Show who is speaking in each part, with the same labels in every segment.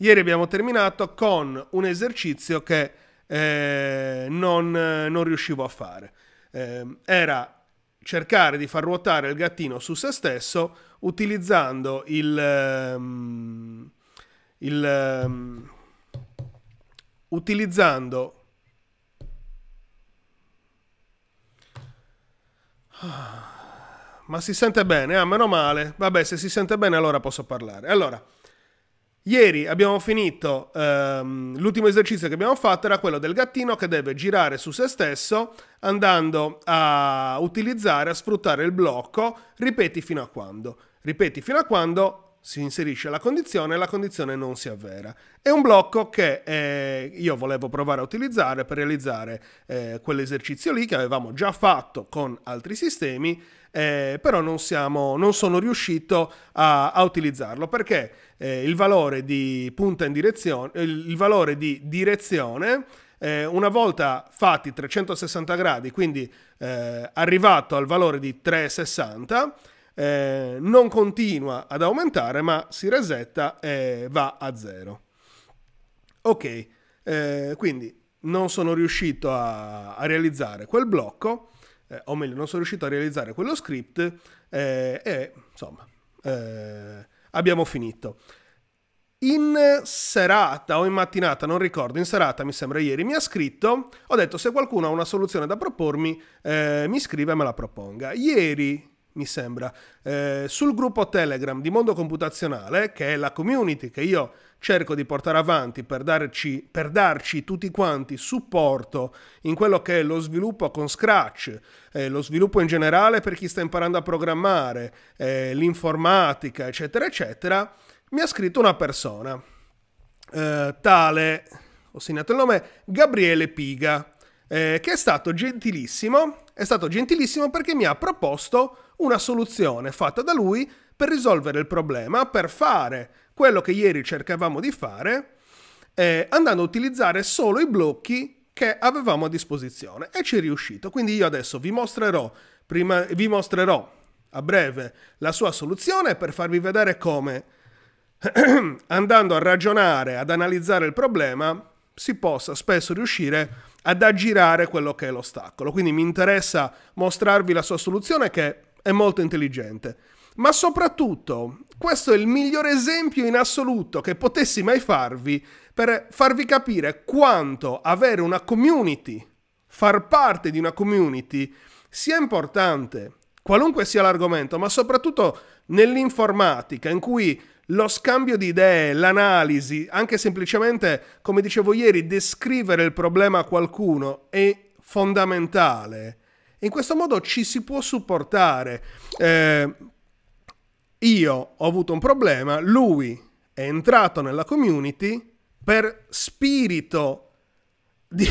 Speaker 1: Ieri abbiamo terminato con un esercizio che eh, non, non, riuscivo a fare. Eh, era cercare di far ruotare il gattino su se stesso utilizzando il... Ehm, il ehm, utilizzando... Ah, ma si sente bene? Ah, meno male. Vabbè, se si sente bene allora posso parlare. Allora... Ieri abbiamo finito, ehm, l'ultimo esercizio che abbiamo fatto era quello del gattino che deve girare su se stesso andando a utilizzare, a sfruttare il blocco, ripeti fino a quando. Ripeti fino a quando si inserisce la condizione e la condizione non si avvera. È un blocco che eh, io volevo provare a utilizzare per realizzare eh, quell'esercizio lì che avevamo già fatto con altri sistemi, eh, però non, siamo, non, sono riuscito a, a utilizzarlo perché eh, il valore di punta in direzione, il valore di direzione eh, una volta fatti 360 gradi, quindi eh, arrivato al valore di 360, eh, non continua ad aumentare ma si resetta e va a zero. Ok, eh, quindi non sono riuscito a, a realizzare quel blocco, eh, o meglio non sono riuscito a realizzare quello script eh, e insomma eh, abbiamo finito. In serata o in mattinata, non ricordo, in serata mi sembra ieri, mi ha scritto, ho detto se qualcuno ha una soluzione da propormi, eh, mi scrive e me la proponga. Ieri mi sembra, eh, sul gruppo Telegram di Mondo Computazionale, che è la community che io cerco di portare avanti per darci, per darci tutti quanti supporto in quello che è lo sviluppo con Scratch, eh, lo sviluppo in generale per chi sta imparando a programmare, eh, l'informatica, eccetera, eccetera, mi ha scritto una persona, eh, tale, ho segnato il nome, Gabriele Piga eh, che è stato gentilissimo, è stato gentilissimo perché mi ha proposto una soluzione fatta da lui per risolvere il problema, per fare quello che ieri cercavamo di fare, eh, andando a utilizzare solo i blocchi che avevamo a disposizione e ci è riuscito. Quindi io adesso vi mostrerò, prima, vi mostrerò a breve la sua soluzione per farvi vedere come andando a ragionare, ad analizzare il problema, si possa spesso riuscire a ad aggirare quello che è l'ostacolo. Quindi mi interessa mostrarvi la sua soluzione che è molto intelligente. Ma soprattutto, questo è il miglior esempio in assoluto che potessi mai farvi per farvi capire quanto avere una community, far parte di una community, sia importante, qualunque sia l'argomento, ma soprattutto nell'informatica, in cui lo scambio di idee, l'analisi, anche semplicemente, come dicevo ieri, descrivere il problema a qualcuno è fondamentale. In questo modo ci si può supportare. Eh, io ho avuto un problema, lui è entrato nella community per spirito di,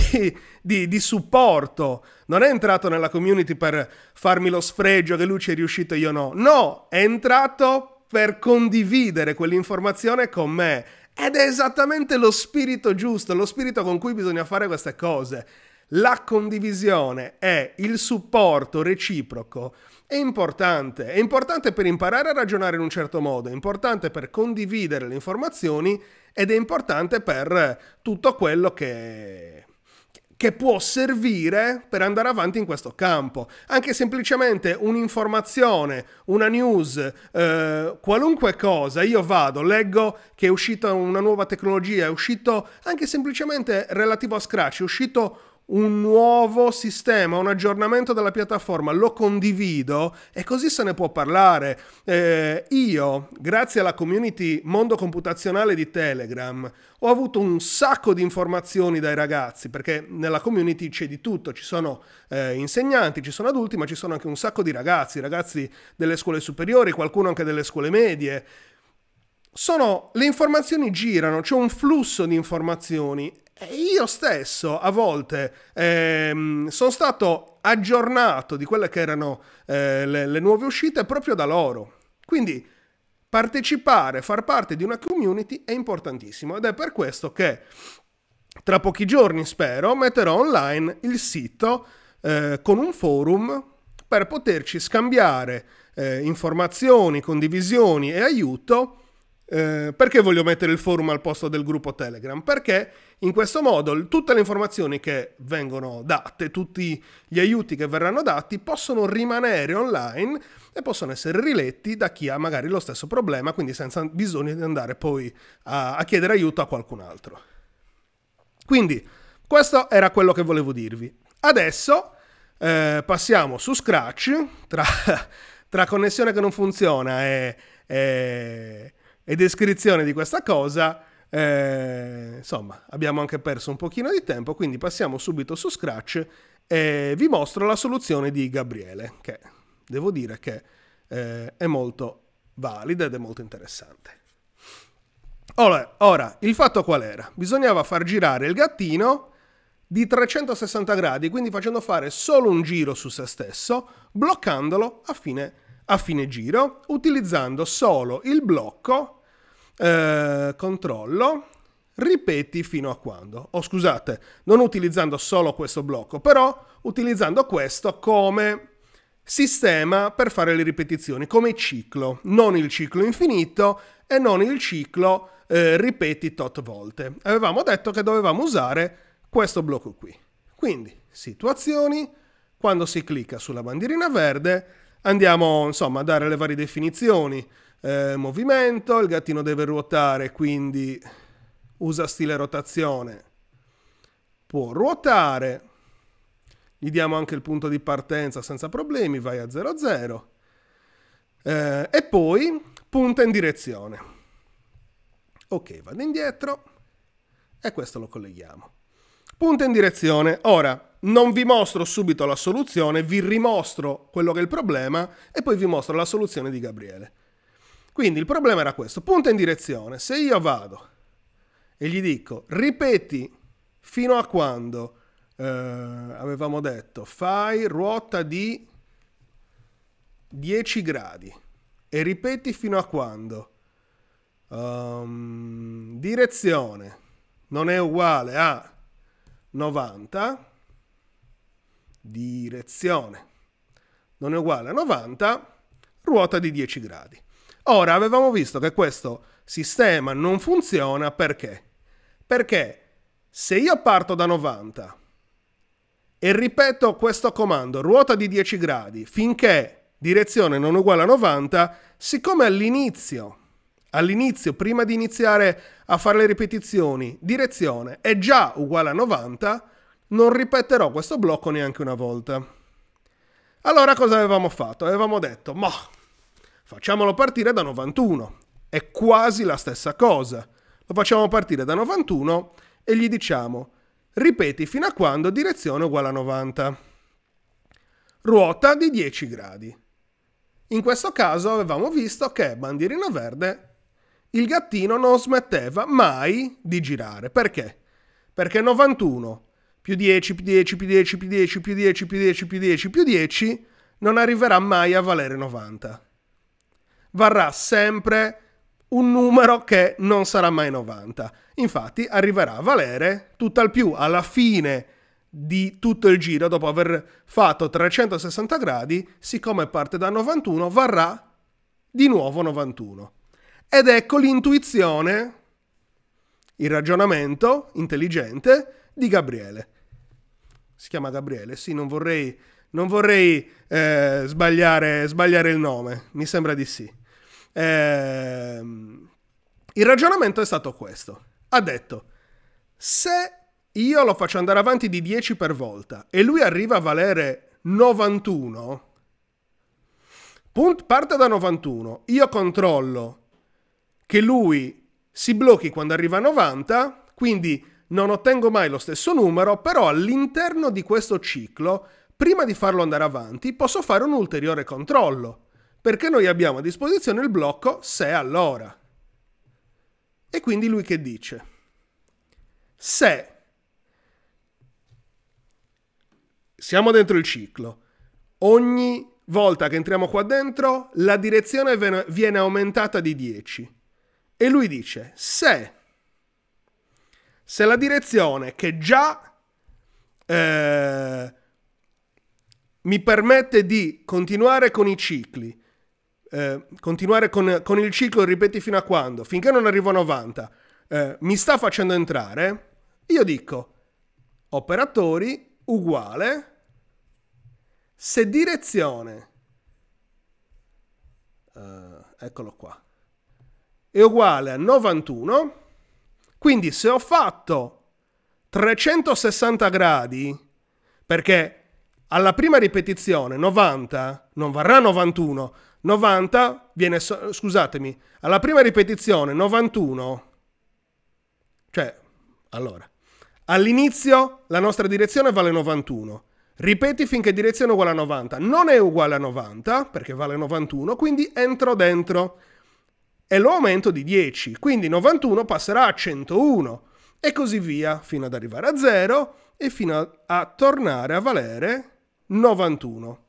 Speaker 1: di, di, supporto, non è entrato nella community per farmi lo sfregio che lui ci è riuscito e io no, no, è entrato per condividere quell'informazione con me. Ed è esattamente lo spirito giusto, lo spirito con cui bisogna fare queste cose. La condivisione e il supporto reciproco è importante. È importante per imparare a ragionare in un certo modo, è importante per condividere le informazioni ed è importante per tutto quello che che può servire per andare avanti in questo campo. Anche semplicemente un'informazione, una news, eh, qualunque cosa, io vado, leggo che è uscita una nuova tecnologia, è uscito anche semplicemente relativo a Scratch, è uscito un nuovo sistema, un aggiornamento della piattaforma, lo condivido e così se ne può parlare. Eh, io, grazie alla community Mondo Computazionale di Telegram, ho avuto un sacco di informazioni dai ragazzi, perché nella community c'è di tutto, ci sono eh, insegnanti, ci sono adulti, ma ci sono anche un sacco di ragazzi, ragazzi delle scuole superiori, qualcuno anche delle scuole medie. Sono, le informazioni girano, c'è un flusso di informazioni eh, io stesso a volte ehm, sono stato aggiornato di quelle che erano eh, le, le nuove uscite proprio da loro. Quindi partecipare, far parte di una community è importantissimo ed è per questo che tra pochi giorni, spero, metterò online il sito eh, con un forum per poterci scambiare eh, informazioni, condivisioni e aiuto. Eh, perché voglio mettere il forum al posto del gruppo Telegram? Perché in questo modo tutte le informazioni che vengono date, tutti gli aiuti che verranno dati possono rimanere online e possono essere riletti da chi ha magari lo stesso problema, quindi senza bisogno di andare poi a, a chiedere aiuto a qualcun altro. Quindi questo era quello che volevo dirvi. Adesso eh, passiamo su Scratch, tra, tra, connessione che non funziona e, e, e descrizione di questa cosa eh, insomma, abbiamo anche perso un pochino di tempo, quindi passiamo subito su Scratch e vi mostro la soluzione di Gabriele, che devo dire che eh, è molto valida ed è molto interessante. Ora, ora, il fatto qual era? Bisognava far girare il gattino di 360 gradi, quindi facendo fare solo un giro su se stesso, bloccandolo a fine, a fine giro, utilizzando solo il blocco eh, controllo, ripeti fino a quando. O scusate, non utilizzando solo questo blocco, però utilizzando questo come sistema per fare le ripetizioni, come ciclo, non il ciclo infinito e non il ciclo eh, ripeti tot volte. Avevamo detto che dovevamo usare questo blocco qui. Quindi, situazioni, quando si clicca sulla bandierina verde, andiamo insomma a dare le varie definizioni, eh, movimento, il gattino deve ruotare, quindi usa stile rotazione, può ruotare, gli diamo anche il punto di partenza senza problemi, vai a 0-0 eh, e poi punta in direzione. Ok, vado indietro e questo lo colleghiamo. Punta in direzione. Ora, non vi mostro subito la soluzione, vi rimostro quello che è il problema e poi vi mostro la soluzione di Gabriele. Quindi il problema era questo, punta in direzione, se io vado e gli dico ripeti fino a quando eh, avevamo detto fai ruota di 10 gradi e ripeti fino a quando um, direzione non è uguale a 90 direzione non è uguale a 90 ruota di 10 gradi Ora avevamo visto che questo sistema non funziona perché? Perché se io parto da 90 e ripeto questo comando ruota di 10 gradi finché direzione non uguale a 90, siccome all'inizio, all'inizio prima di iniziare a fare le ripetizioni, direzione è già uguale a 90, non ripeterò questo blocco neanche una volta. Allora cosa avevamo fatto? Avevamo detto, ma Facciamolo partire da 91. È quasi la stessa cosa. Lo facciamo partire da 91 e gli diciamo ripeti fino a quando direzione uguale a 90. Ruota di 10 gradi. In questo caso avevamo visto che bandierino verde il gattino non smetteva mai di girare. Perché? Perché 91 più 10 più 10 più 10 più 10 più 10 più 10 più 10 più 10 non arriverà mai a valere 90 varrà sempre un numero che non sarà mai 90. Infatti arriverà a valere tutt'al più alla fine di tutto il giro, dopo aver fatto 360 gradi, siccome parte da 91, varrà di nuovo 91. Ed ecco l'intuizione, il ragionamento intelligente di Gabriele. Si chiama Gabriele, sì, non vorrei, non vorrei eh, sbagliare, sbagliare il nome, mi sembra di sì. Eh, il ragionamento è stato questo. Ha detto, se io lo faccio andare avanti di 10 per volta e lui arriva a valere 91, punt, parte da 91, io controllo che lui si blocchi quando arriva a 90, quindi non ottengo mai lo stesso numero, però all'interno di questo ciclo, prima di farlo andare avanti, posso fare un ulteriore controllo. Perché noi abbiamo a disposizione il blocco se allora. E quindi lui che dice? Se siamo dentro il ciclo, ogni volta che entriamo qua dentro la direzione viene aumentata di 10. E lui dice, se, se la direzione che già eh, mi permette di continuare con i cicli eh, continuare con, con, il ciclo, ripeti fino a quando, finché non arrivo a 90, eh, mi sta facendo entrare, io dico operatori uguale se direzione, eh, eccolo qua, è uguale a 91, quindi se ho fatto 360 gradi, perché alla prima ripetizione 90 non varrà 91, 90 viene, scusatemi, alla prima ripetizione 91, cioè, allora, all'inizio la nostra direzione vale 91, ripeti finché direzione è uguale a 90, non è uguale a 90 perché vale 91, quindi entro dentro e lo aumento di 10, quindi 91 passerà a 101 e così via fino ad arrivare a 0 e fino a, a tornare a valere 91.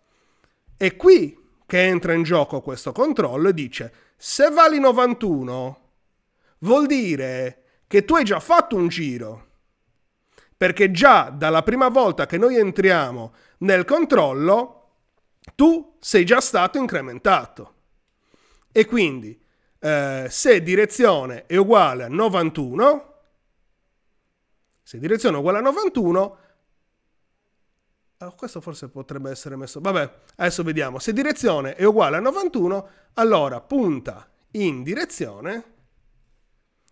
Speaker 1: E qui che entra in gioco questo controllo e dice se vali 91 vuol dire che tu hai già fatto un giro perché già dalla prima volta che noi entriamo nel controllo tu sei già stato incrementato e quindi eh, se direzione è uguale a 91 se direzione è uguale a 91 eh, questo forse potrebbe essere messo. Vabbè, adesso vediamo. Se direzione è uguale a 91, allora punta in direzione,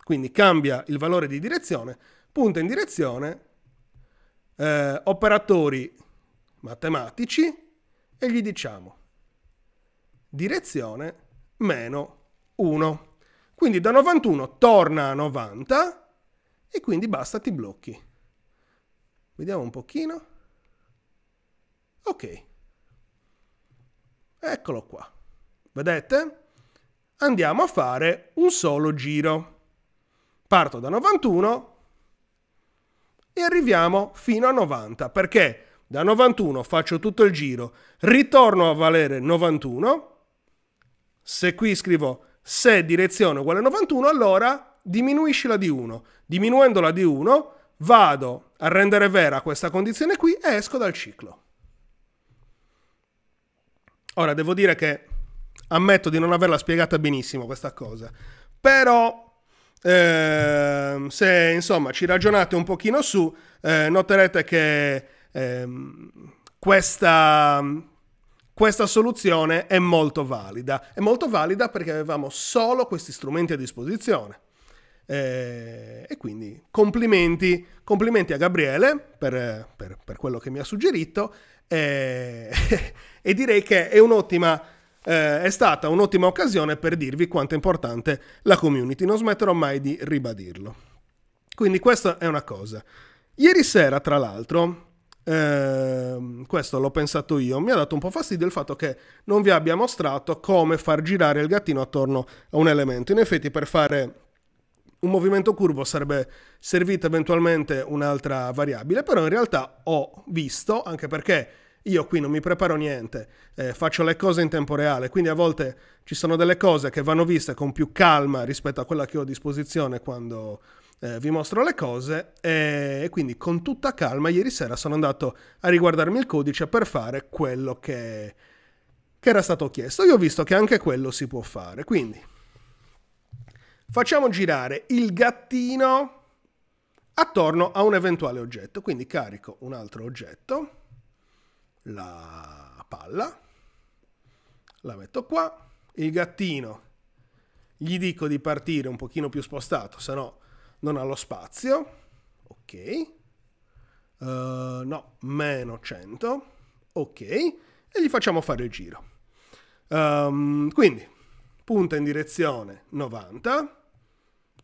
Speaker 1: quindi cambia il valore di direzione, punta in direzione, eh, operatori matematici e gli diciamo direzione meno 1. Quindi da 91 torna a 90 e quindi basta ti blocchi. Vediamo un pochino. Ok. Eccolo qua. Vedete? Andiamo a fare un solo giro. Parto da 91 e arriviamo fino a 90 perché da 91 faccio tutto il giro, ritorno a valere 91. Se qui scrivo se direzione uguale a 91, allora diminuiscila di 1. Diminuendola di 1 vado a rendere vera questa condizione qui e esco dal ciclo. Ora, devo dire che ammetto di non averla spiegata benissimo questa cosa, però eh, se insomma ci ragionate un pochino su, eh, noterete che eh, questa, questa soluzione è molto valida. È molto valida perché avevamo solo questi strumenti a disposizione. Eh, e quindi complimenti, complimenti a Gabriele per, per, per quello che mi ha suggerito e, eh, e direi che è un'ottima... Eh, è stata un'ottima occasione per dirvi quanto è importante la community, non smetterò mai di ribadirlo. Quindi questa è una cosa. Ieri sera, tra l'altro, eh, questo l'ho pensato io, mi ha dato un po' fastidio il fatto che non vi abbia mostrato come far girare il gattino attorno a un elemento. In effetti, per fare un movimento curvo sarebbe servita eventualmente un'altra variabile, però in realtà ho visto, anche perché io qui non mi preparo niente, eh, faccio le cose in tempo reale, quindi a volte ci sono delle cose che vanno viste con più calma rispetto a quella che ho a disposizione quando eh, vi mostro le cose e quindi con tutta calma ieri sera sono andato a riguardarmi il codice per fare quello che, che era stato chiesto. Io ho visto che anche quello si può fare, quindi Facciamo girare il gattino attorno a un eventuale oggetto. Quindi carico un altro oggetto, la palla, la metto qua, il gattino gli dico di partire un pochino più spostato, se no non ha lo spazio, ok, uh, no, meno 100, ok, e gli facciamo fare il giro. Um, quindi punta in direzione 90,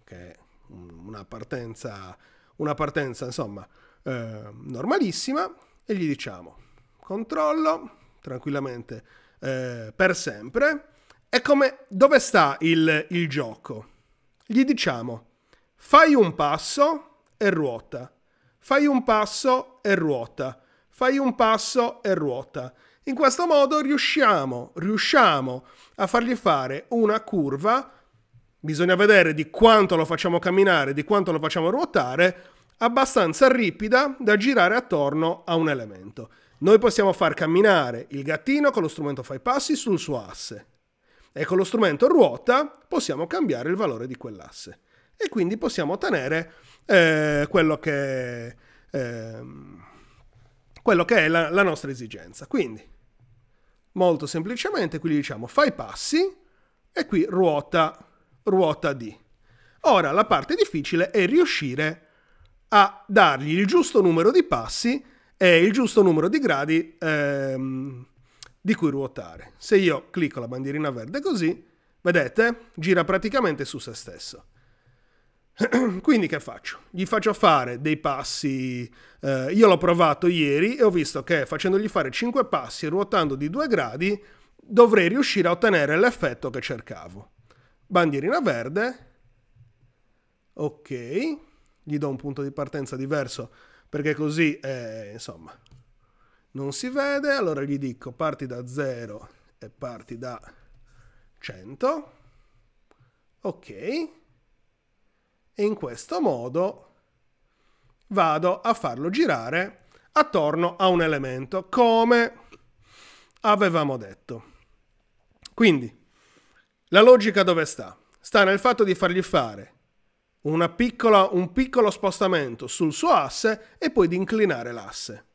Speaker 1: che è una partenza, una partenza insomma, eh, normalissima, e gli diciamo controllo tranquillamente eh, per sempre. E come dove sta il, il gioco? Gli diciamo fai un passo e ruota, fai un passo e ruota, fai un passo e ruota. In questo modo riusciamo, riusciamo a fargli fare una curva, bisogna vedere di quanto lo facciamo camminare, di quanto lo facciamo ruotare, abbastanza ripida da girare attorno a un elemento. Noi possiamo far camminare il gattino con lo strumento fai passi sul suo asse e con lo strumento ruota possiamo cambiare il valore di quell'asse e quindi possiamo ottenere eh, quello che... Eh, quello che è la, la nostra esigenza. Quindi, molto semplicemente, qui gli diciamo fai passi e qui ruota, ruota D. Ora, la parte difficile è riuscire a dargli il giusto numero di passi e il giusto numero di gradi ehm, di cui ruotare. Se io clicco la bandierina verde così, vedete, gira praticamente su se stesso. Quindi che faccio? Gli faccio fare dei passi, eh, io l'ho provato ieri e ho visto che facendogli fare 5 passi ruotando di 2 gradi dovrei riuscire a ottenere l'effetto che cercavo. Bandierina verde, ok, gli do un punto di partenza diverso perché così eh, insomma non si vede, allora gli dico parti da 0 e parti da 100, ok e in questo modo vado a farlo girare attorno a un elemento come avevamo detto. Quindi la logica dove sta? Sta nel fatto di fargli fare piccola, un piccolo spostamento sul suo asse e poi di inclinare l'asse.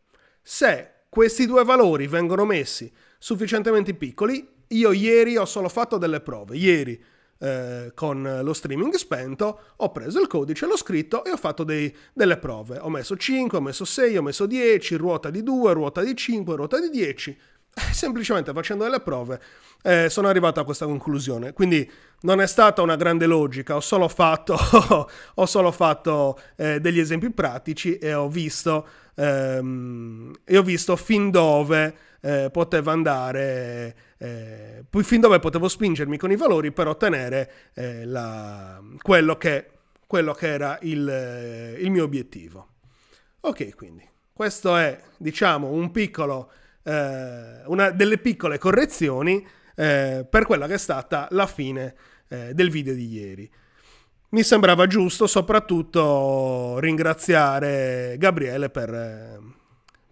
Speaker 1: Se questi due valori vengono messi sufficientemente piccoli, io ieri ho solo fatto delle prove, ieri eh, con lo streaming spento, ho preso il codice, l'ho scritto e ho fatto dei, delle prove. Ho messo 5, ho messo 6, ho messo 10, ruota di 2, ruota di 5, ruota di 10. Eh, semplicemente facendo delle prove eh, sono arrivato a questa conclusione. Quindi non è stata una grande logica, ho solo fatto, ho solo fatto eh, degli esempi pratici e ho visto, ehm, e ho visto fin dove eh, poteva andare eh, poi fin dove potevo spingermi con i valori per ottenere eh, la, quello, che, quello, che, era il, eh, il, mio obiettivo. Ok, quindi questo è diciamo un piccolo, eh, una delle piccole correzioni eh, per quella che è stata la fine eh, del video di ieri. Mi sembrava giusto soprattutto ringraziare Gabriele per,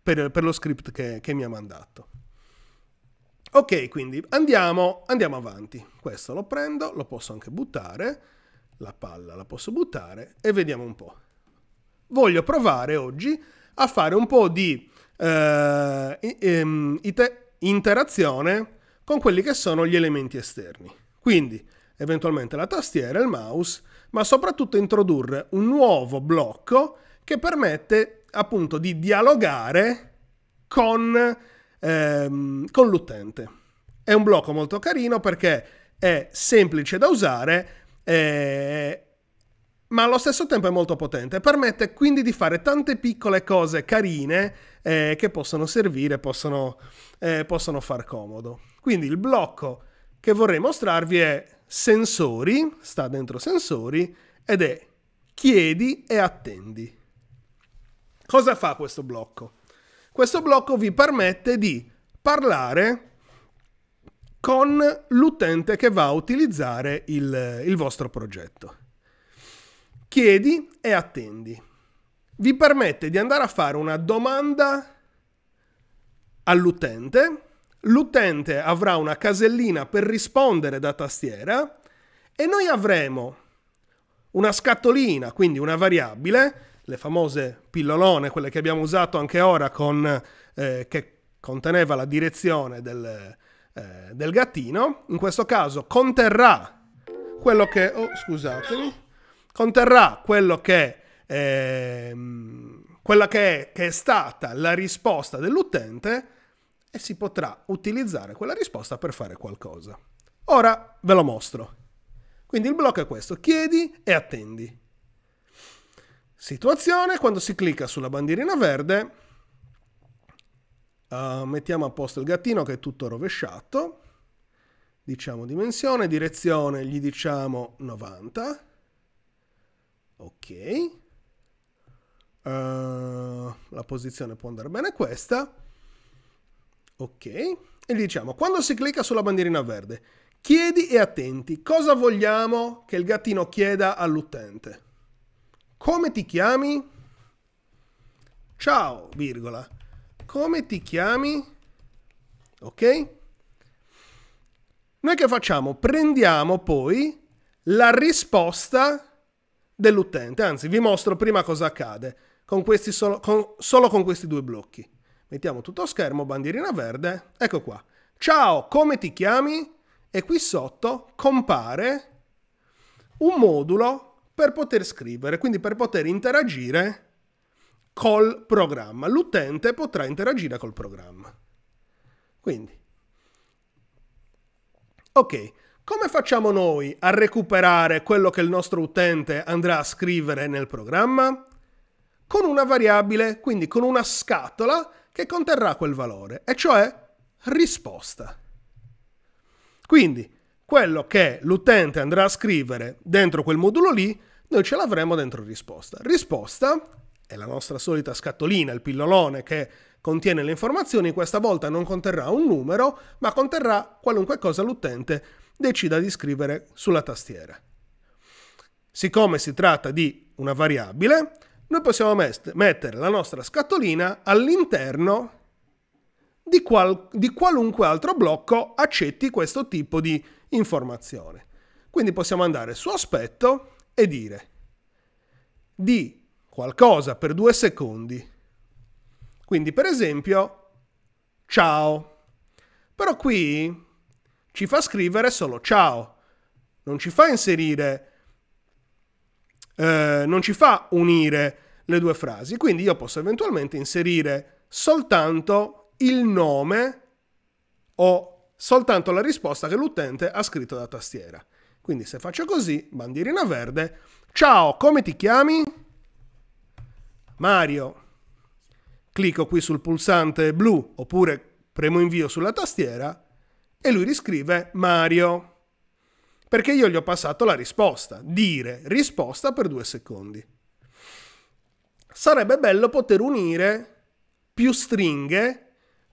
Speaker 1: per, per lo script che, che mi ha mandato. Ok, quindi andiamo, andiamo avanti. Questo lo prendo, lo posso anche buttare, la palla la posso buttare e vediamo un po'. Voglio provare oggi a fare un po' di eh, ehm, interazione con quelli che sono gli elementi esterni. Quindi eventualmente la tastiera, il mouse, ma soprattutto introdurre un nuovo blocco che permette appunto di dialogare con ehm, con l'utente. È un blocco molto carino perché è semplice da usare, eh, ma allo stesso tempo è molto potente. Permette quindi di fare tante piccole cose carine eh, che possono servire, possono, eh, possono far comodo. Quindi il blocco che vorrei mostrarvi è sensori, sta dentro sensori, ed è chiedi e attendi. Cosa fa questo blocco? Questo blocco vi permette di parlare con l'utente che va a utilizzare il, il vostro progetto. Chiedi e attendi. Vi permette di andare a fare una domanda all'utente, l'utente avrà una casellina per rispondere da tastiera e noi avremo una scatolina, quindi una variabile, le famose pillolone, quelle che abbiamo usato anche ora, con, eh, che conteneva la direzione del, eh, del, gattino, in questo caso conterrà quello che... Oh, scusatemi. Conterrà quello che... Eh, quella che è, che è stata la risposta dell'utente e si potrà utilizzare quella risposta per fare qualcosa. Ora ve lo mostro. Quindi il blocco è questo, chiedi e attendi situazione, quando si clicca sulla bandierina verde, uh, mettiamo a posto il gattino che è tutto rovesciato, diciamo dimensione, direzione, gli diciamo 90, ok, uh, la posizione può andare bene questa, ok, e gli diciamo quando si clicca sulla bandierina verde, chiedi e attenti cosa vogliamo che il gattino chieda all'utente. Come ti chiami? Ciao, virgola. Come ti chiami? Ok? Noi che facciamo? Prendiamo poi la risposta dell'utente. Anzi, vi mostro prima cosa accade con solo, con, solo con questi due blocchi. Mettiamo tutto schermo, bandierina verde. Ecco qua. Ciao, come ti chiami? E qui sotto compare un modulo per poter scrivere, quindi per poter interagire col programma. L'utente potrà interagire col programma. Quindi, ok, come facciamo noi a recuperare quello che il nostro utente andrà a scrivere nel programma? Con una variabile, quindi con una scatola che conterrà quel valore, e cioè risposta. Quindi, quello che l'utente andrà a scrivere dentro quel modulo lì, noi ce l'avremo dentro risposta. Risposta è la nostra solita scatolina, il pillolone che contiene le informazioni, questa volta non conterrà un numero, ma conterrà qualunque cosa l'utente decida di scrivere sulla tastiera. Siccome si tratta di una variabile, noi possiamo mettere la nostra scatolina all'interno di, qual- di qualunque altro blocco accetti questo tipo di informazione. Quindi possiamo andare su aspetto e dire di qualcosa per due secondi. Quindi per esempio, ciao. Però qui ci fa scrivere solo ciao, non ci fa inserire, eh, non ci fa unire le due frasi. Quindi io posso eventualmente inserire soltanto il nome o soltanto la risposta che l'utente ha scritto da tastiera. Quindi se faccio così, bandierina verde, ciao, come ti chiami? Mario. Clicco qui sul pulsante blu oppure premo invio sulla tastiera e lui riscrive Mario. Perché io gli ho passato la risposta, dire risposta per due secondi. Sarebbe bello poter unire più stringhe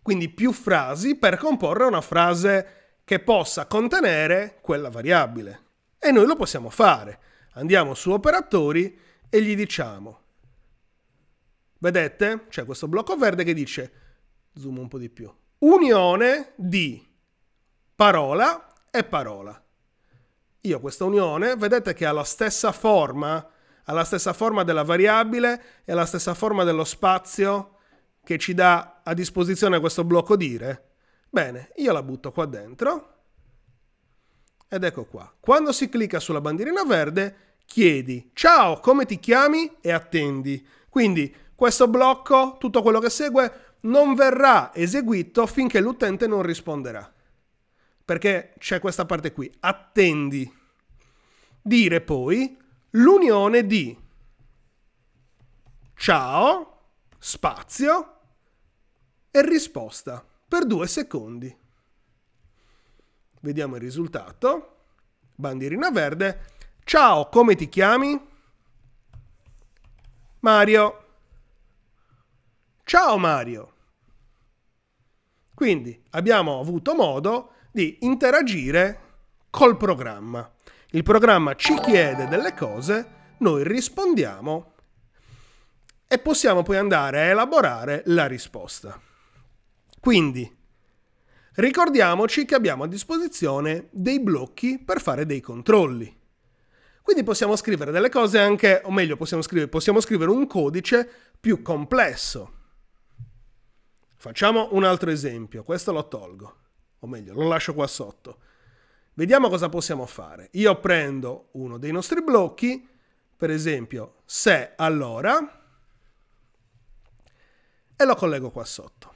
Speaker 1: quindi più frasi per comporre una frase che possa contenere quella variabile. E noi lo possiamo fare. Andiamo su operatori e gli diciamo. Vedete? C'è questo blocco verde che dice, zoom un po' di più, unione di parola e parola. Io questa unione, vedete che ha la stessa forma, ha la stessa forma della variabile e la stessa forma dello spazio che ci dà a disposizione questo blocco dire? Bene, io la butto qua dentro ed ecco qua. Quando si clicca sulla bandierina verde chiedi ciao, come ti chiami e attendi. Quindi questo blocco, tutto quello che segue, non verrà eseguito finché l'utente non risponderà. Perché c'è questa parte qui, attendi. Dire poi l'unione di ciao, spazio, e risposta per due secondi. Vediamo il risultato. Bandierina verde. Ciao, come ti chiami? Mario. Ciao Mario. Quindi abbiamo avuto modo di interagire col programma. Il programma ci chiede delle cose, noi rispondiamo e possiamo poi andare a elaborare la risposta. Quindi, ricordiamoci che abbiamo a disposizione dei blocchi per fare dei controlli. Quindi possiamo scrivere delle cose anche, o meglio, possiamo scrivere, possiamo scrivere un codice più complesso. Facciamo un altro esempio, questo lo tolgo, o meglio, lo lascio qua sotto. Vediamo cosa possiamo fare. Io prendo uno dei nostri blocchi, per esempio se allora, e lo collego qua sotto.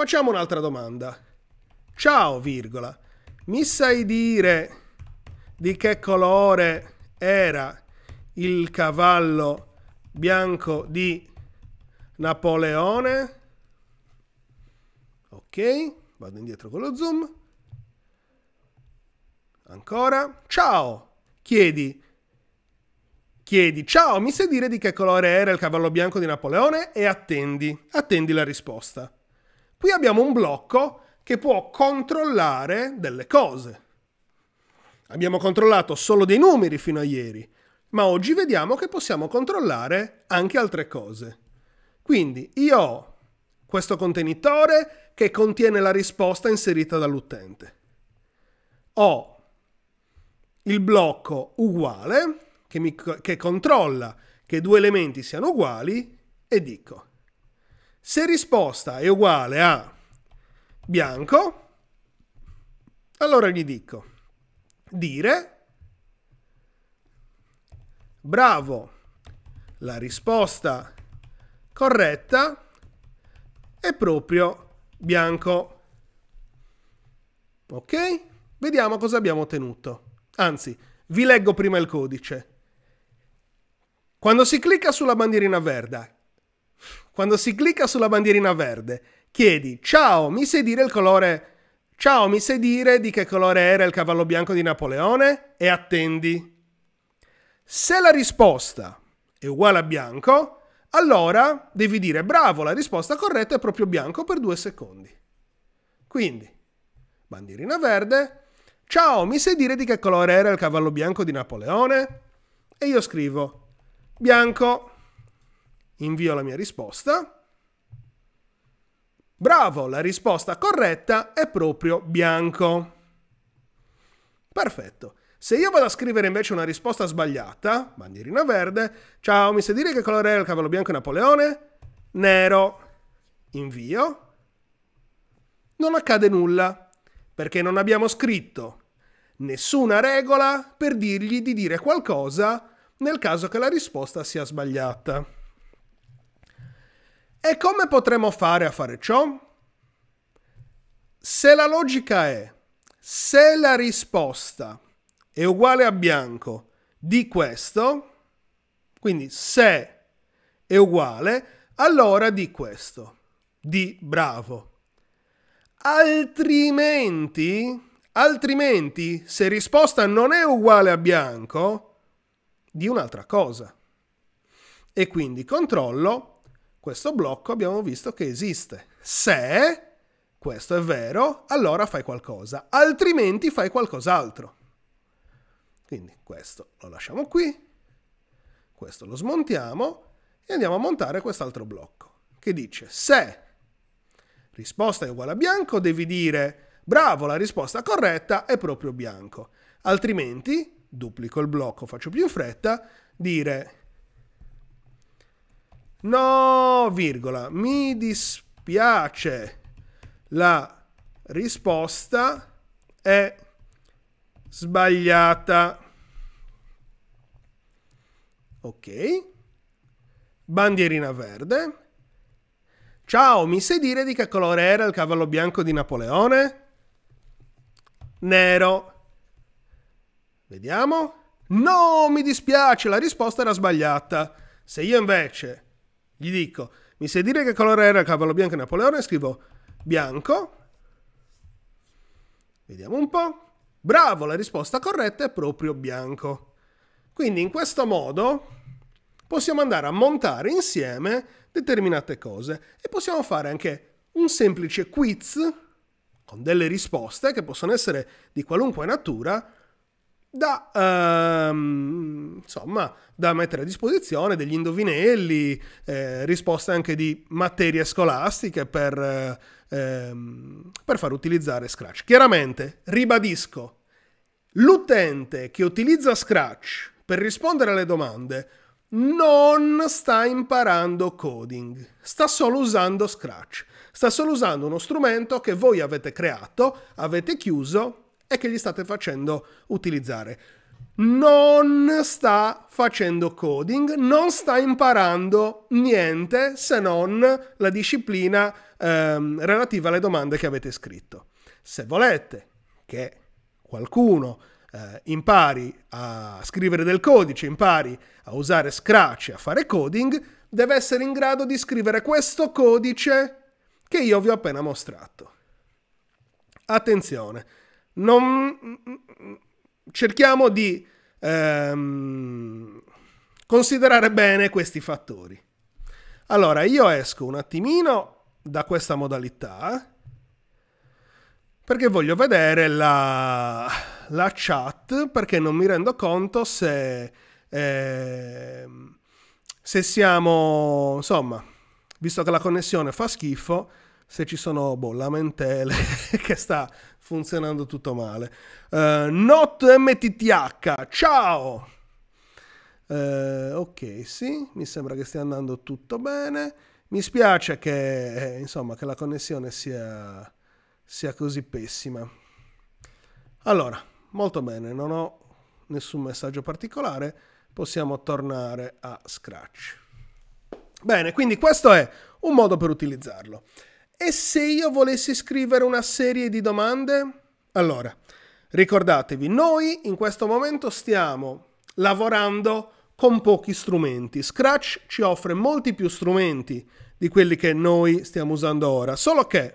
Speaker 1: Facciamo un'altra domanda. Ciao, virgola, mi sai dire di che colore era il cavallo bianco di Napoleone? Ok, vado indietro con lo zoom. Ancora. Ciao, chiedi. Chiedi, ciao, mi sai dire di che colore era il cavallo bianco di Napoleone? E attendi, attendi la risposta. Qui abbiamo un blocco che può controllare delle cose. Abbiamo controllato solo dei numeri fino a ieri, ma oggi vediamo che possiamo controllare anche altre cose. Quindi io ho questo contenitore che contiene la risposta inserita dall'utente. Ho il blocco uguale che, mi, che controlla che due elementi siano uguali e dico se risposta è uguale a bianco, allora gli dico dire bravo, la risposta corretta è proprio bianco. Ok? Vediamo cosa abbiamo ottenuto. Anzi, vi leggo prima il codice. Quando si clicca sulla bandierina verde, quando si clicca sulla bandierina verde, chiedi ciao, mi sai dire il colore? Ciao, mi sai dire di che colore era il cavallo bianco di Napoleone? E attendi. Se la risposta è uguale a bianco, allora devi dire bravo, la risposta corretta è proprio bianco per due secondi. Quindi, bandierina verde, ciao, mi sai dire di che colore era il cavallo bianco di Napoleone? E io scrivo bianco invio la mia risposta. Bravo, la risposta corretta è proprio bianco. Perfetto. Se io vado a scrivere invece una risposta sbagliata, bandierina verde, ciao, mi sai dire che colore è il cavallo bianco Napoleone? Nero. Invio. Non accade nulla, perché non abbiamo scritto nessuna regola per dirgli di dire qualcosa nel caso che la risposta sia sbagliata. E come potremmo fare a fare ciò? Se la logica è se la risposta è uguale a bianco di questo, quindi se è uguale, allora di questo, di bravo. Altrimenti, altrimenti, se risposta non è uguale a bianco, di un'altra cosa. E quindi controllo questo blocco abbiamo visto che esiste. Se questo è vero, allora fai qualcosa, altrimenti fai qualcos'altro. Quindi questo lo lasciamo qui, questo lo smontiamo e andiamo a montare quest'altro blocco che dice se risposta è uguale a bianco devi dire bravo la risposta corretta è proprio bianco altrimenti duplico il blocco faccio più in fretta dire No, virgola, mi dispiace. La risposta è sbagliata. Ok. Bandierina verde. Ciao, mi sai dire di che colore era il cavallo bianco di Napoleone? Nero. Vediamo. No, mi dispiace, la risposta era sbagliata. Se io invece gli dico, mi sai dire che colore era il cavallo bianco di Napoleone? Scrivo bianco. Vediamo un po'. Bravo, la risposta corretta è proprio bianco. Quindi in questo modo possiamo andare a montare insieme determinate cose e possiamo fare anche un semplice quiz con delle risposte che possono essere di qualunque natura da, ehm, insomma, da mettere a disposizione degli indovinelli, eh, risposte anche di materie scolastiche per, eh, ehm, per far utilizzare Scratch. Chiaramente, ribadisco, l'utente che utilizza Scratch per rispondere alle domande non sta imparando coding, sta solo usando Scratch, sta solo usando uno strumento che voi avete creato, avete chiuso e che gli state facendo utilizzare. Non sta facendo coding, non sta imparando niente se non la disciplina ehm, relativa alle domande che avete scritto. Se volete che qualcuno eh, impari a scrivere del codice, impari a usare Scratch, a fare coding, deve essere in grado di scrivere questo codice che io vi ho appena mostrato. Attenzione, non... cerchiamo di ehm, considerare bene questi fattori. Allora, io esco un attimino da questa modalità perché voglio vedere la, la chat perché non mi rendo conto se, eh, se siamo, insomma, visto che la connessione fa schifo, se ci sono boh, lamentele che sta funzionando tutto male. Uh, not MTTH, ciao! Uh, ok, sì, mi sembra che stia andando tutto bene. Mi spiace che, eh, insomma, che la connessione sia, sia così pessima. Allora, molto bene, non ho nessun messaggio particolare, possiamo tornare a Scratch. Bene, quindi questo è un modo per utilizzarlo. E se io volessi scrivere una serie di domande? Allora, ricordatevi, noi in questo momento stiamo lavorando con pochi strumenti. Scratch ci offre molti più strumenti di quelli che noi stiamo usando ora, solo che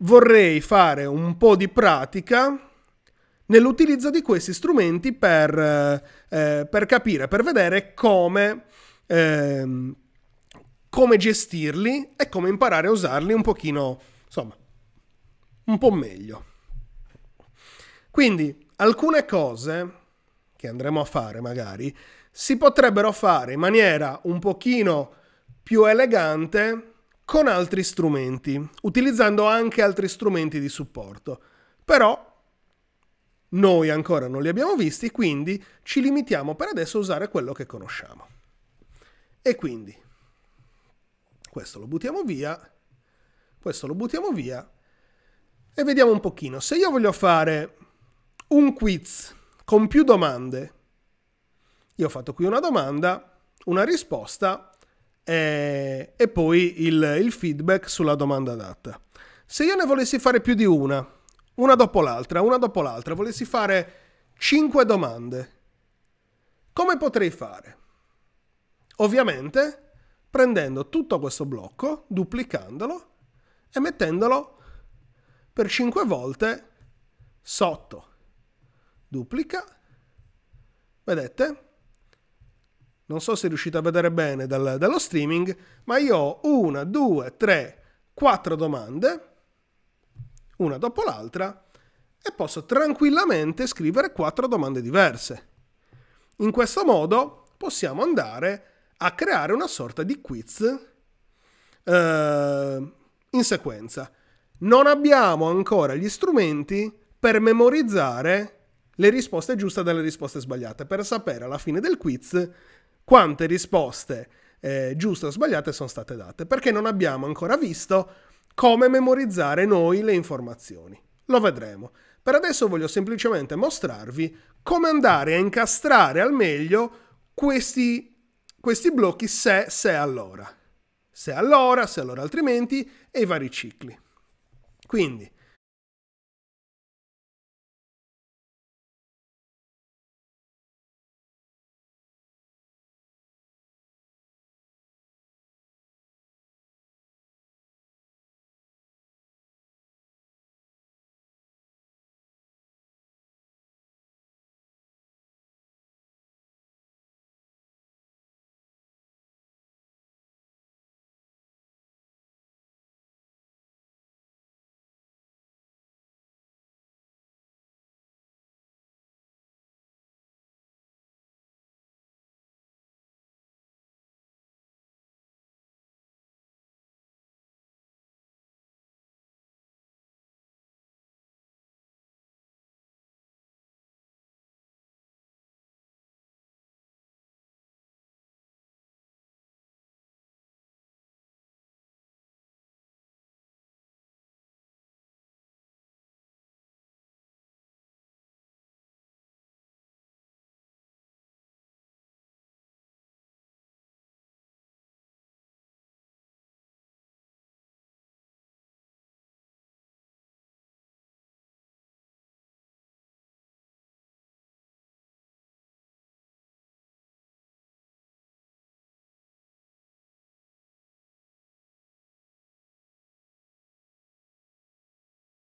Speaker 1: vorrei fare un po' di pratica nell'utilizzo di questi strumenti per, eh, eh per capire, per vedere come... Eh, come gestirli e come imparare a usarli un pochino, insomma, un po' meglio. Quindi alcune cose che andremo a fare magari si potrebbero fare in maniera un pochino più elegante con altri strumenti, utilizzando anche altri strumenti di supporto. Però noi ancora non li abbiamo visti, quindi ci limitiamo per adesso a usare quello che conosciamo. E quindi questo lo buttiamo via, questo lo buttiamo via e vediamo un pochino. Se io voglio fare un quiz con più domande, io ho fatto qui una domanda, una risposta e, e poi il, il feedback sulla domanda data. Se io ne volessi fare più di una, una dopo l'altra, una dopo l'altra, volessi fare 5 domande, come potrei fare? Ovviamente prendendo tutto questo blocco, duplicandolo e mettendolo per 5 volte sotto. Duplica, vedete? Non so se riuscite a vedere bene dal, dallo streaming, ma io ho una, due, tre, quattro domande, una dopo l'altra, e posso tranquillamente scrivere quattro domande diverse. In questo modo possiamo andare a a creare una sorta di quiz eh, in sequenza. Non abbiamo ancora gli strumenti per memorizzare le risposte giuste dalle risposte sbagliate, per sapere alla fine del quiz quante risposte eh, giuste o sbagliate sono state date, perché non abbiamo ancora visto come memorizzare noi le informazioni. Lo vedremo. Per adesso voglio semplicemente mostrarvi come andare a incastrare al meglio questi questi blocchi se, se allora, se allora, se allora altrimenti e i vari cicli. Quindi